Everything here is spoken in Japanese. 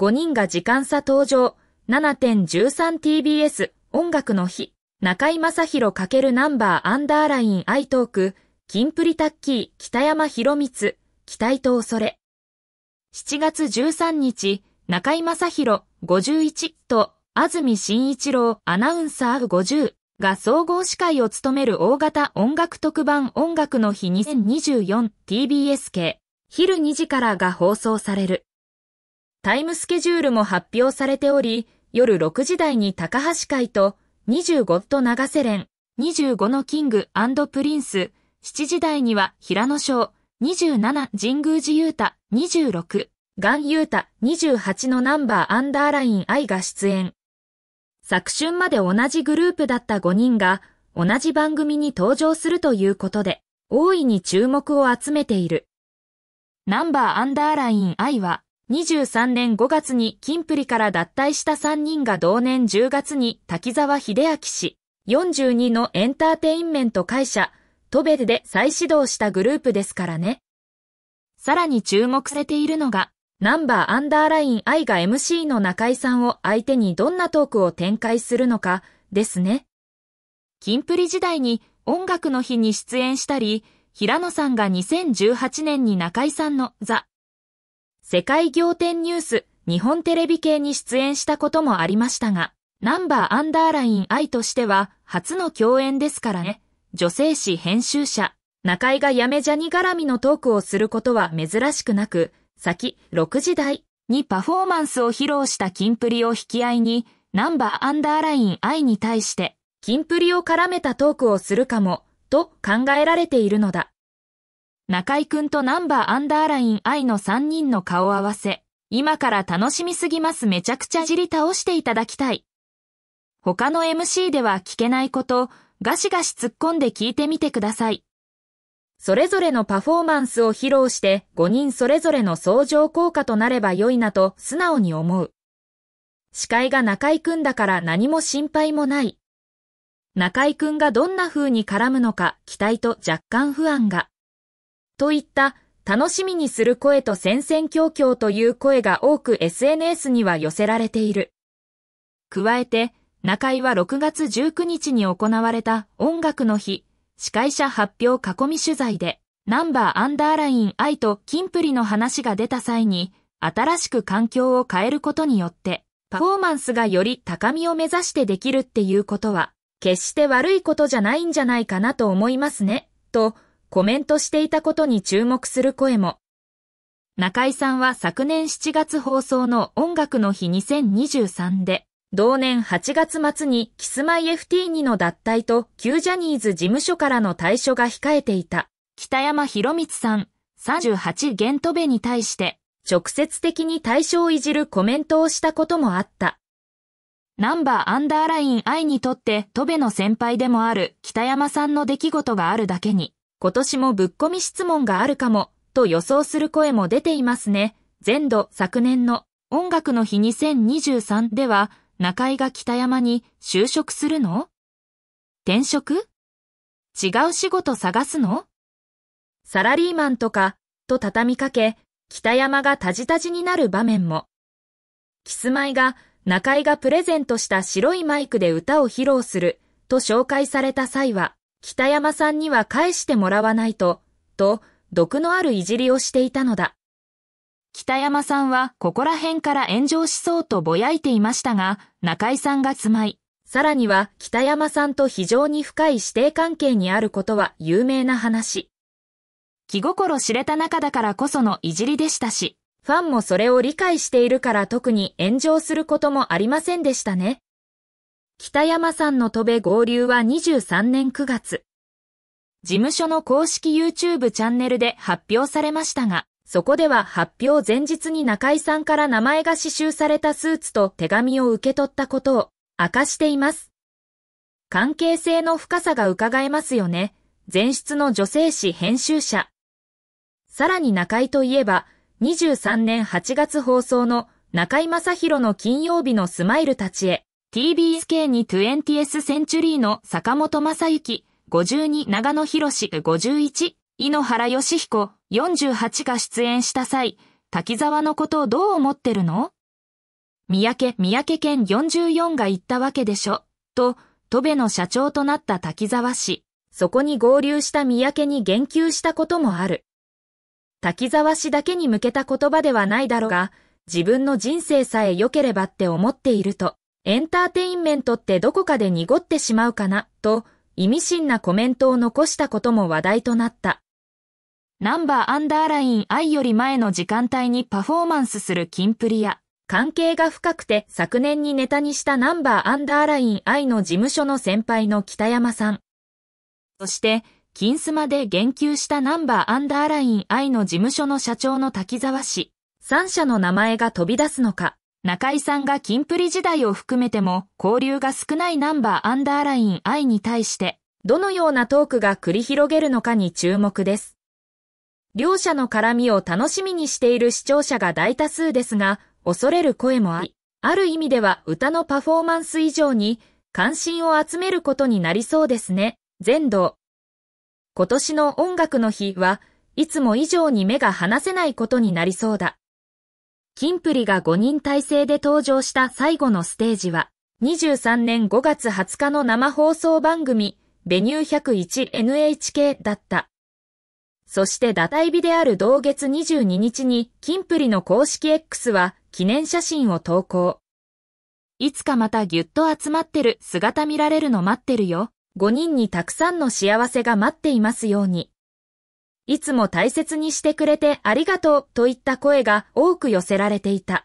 5人が時間差登場、7.13TBS 音楽の日、中井正宏×ナンバーアンダーラインアイトーク、キンプリタッキー北山博光、期待と恐れ。7月13日、中井正宏51と安住紳一郎アナウンサー50が総合司会を務める大型音楽特番音楽の日 2024TBS 系昼2時からが放送される。タイムスケジュールも発表されており、夜6時台に高橋会と25と長瀬連、25のキングプリンス、7時台には平野翔、27神宮寺優太、26、ガン優太、28のナンバーアンダーライン愛が出演。昨春まで同じグループだった5人が同じ番組に登場するということで、大いに注目を集めている。ナンバーアンダーライン愛は、23年5月に金プリから脱退した3人が同年10月に滝沢秀明氏、42のエンターテインメント会社、トベルで再始動したグループですからね。さらに注目されているのが、ナンバーアンダーライン愛が MC の中井さんを相手にどんなトークを展開するのかですね。金プリ時代に音楽の日に出演したり、平野さんが2018年に中井さんのザ・世界仰天ニュース、日本テレビ系に出演したこともありましたが、ナンバーアンダーライン I としては初の共演ですからね。女性誌編集者、中井がやめじゃに絡みのトークをすることは珍しくなく、先、6時台にパフォーマンスを披露したキンプリを引き合いに、ナンバーアンダーライン I に対して、キンプリを絡めたトークをするかも、と考えられているのだ。中井くんとナンバーアンダーライン I の3人の顔合わせ。今から楽しみすぎますめちゃくちゃじり倒していただきたい。他の MC では聞けないこと、ガシガシ突っ込んで聞いてみてください。それぞれのパフォーマンスを披露して5人それぞれの相乗効果となれば良いなと素直に思う。司会が中井くんだから何も心配もない。中井くんがどんな風に絡むのか期待と若干不安が。といった楽しみにする声と戦々恐々という声が多く SNS には寄せられている。加えて、中井は6月19日に行われた音楽の日、司会者発表囲み取材で、ナンバーアンダーライン I とキンプリの話が出た際に、新しく環境を変えることによって、パフォーマンスがより高みを目指してできるっていうことは、決して悪いことじゃないんじゃないかなと思いますね、と、コメントしていたことに注目する声も。中井さんは昨年7月放送の音楽の日2023で、同年8月末にキスマイ FT2 の脱退と旧ジャニーズ事務所からの退所が控えていた北山博光さん38ゲントベに対して直接的に対象をいじるコメントをしたこともあった。ナンバーアンダーライン愛にとってトベの先輩でもある北山さんの出来事があるだけに今年もぶっ込み質問があるかも、と予想する声も出ていますね。前度昨年の音楽の日2023では、中井が北山に就職するの転職違う仕事探すのサラリーマンとか、と畳みかけ、北山がタジタジになる場面も。キスマイが、中井がプレゼントした白いマイクで歌を披露する、と紹介された際は、北山さんには返してもらわないと、と、毒のあるいじりをしていたのだ。北山さんはここら辺から炎上しそうとぼやいていましたが、中井さんがつまい、さらには北山さんと非常に深い師弟関係にあることは有名な話。気心知れた仲だからこそのいじりでしたし、ファンもそれを理解しているから特に炎上することもありませんでしたね。北山さんの戸部合流は23年9月。事務所の公式 YouTube チャンネルで発表されましたが、そこでは発表前日に中井さんから名前が刺繍されたスーツと手紙を受け取ったことを明かしています。関係性の深さが伺えますよね。前出の女性誌編集者。さらに中井といえば、23年8月放送の中井正広の金曜日のスマイルたちへ、t b s k に2 0 t h センチュリーの坂本正幸、52長野博士51、井ノ原義彦48が出演した際、滝沢のことをどう思ってるの三宅、三宅県44が言ったわけでしょ、と、戸部の社長となった滝沢氏、そこに合流した三宅に言及したこともある。滝沢氏だけに向けた言葉ではないだろうが、自分の人生さえ良ければって思っていると。エンターテインメントってどこかで濁ってしまうかな、と意味深なコメントを残したことも話題となった。ナンバーアンダーライン愛より前の時間帯にパフォーマンスするキンプリや、関係が深くて昨年にネタにしたナンバーアンダーライン愛の事務所の先輩の北山さん。そして、金スマで言及したナンバーアンダーライン愛の事務所の社長の滝沢氏。三社の名前が飛び出すのか。中井さんが金プリ時代を含めても交流が少ないナンバーアンダーライン I に対して、どのようなトークが繰り広げるのかに注目です。両者の絡みを楽しみにしている視聴者が大多数ですが、恐れる声もあり、ある意味では歌のパフォーマンス以上に関心を集めることになりそうですね。全道。今年の音楽の日はいつも以上に目が離せないことになりそうだ。キンプリが5人体制で登場した最後のステージは、23年5月20日の生放送番組、ベニュー 101NHK だった。そして打体日である同月22日に、キンプリの公式 X は記念写真を投稿。いつかまたぎゅっと集まってる姿見られるの待ってるよ。5人にたくさんの幸せが待っていますように。いつも大切にしてくれてありがとうといった声が多く寄せられていた。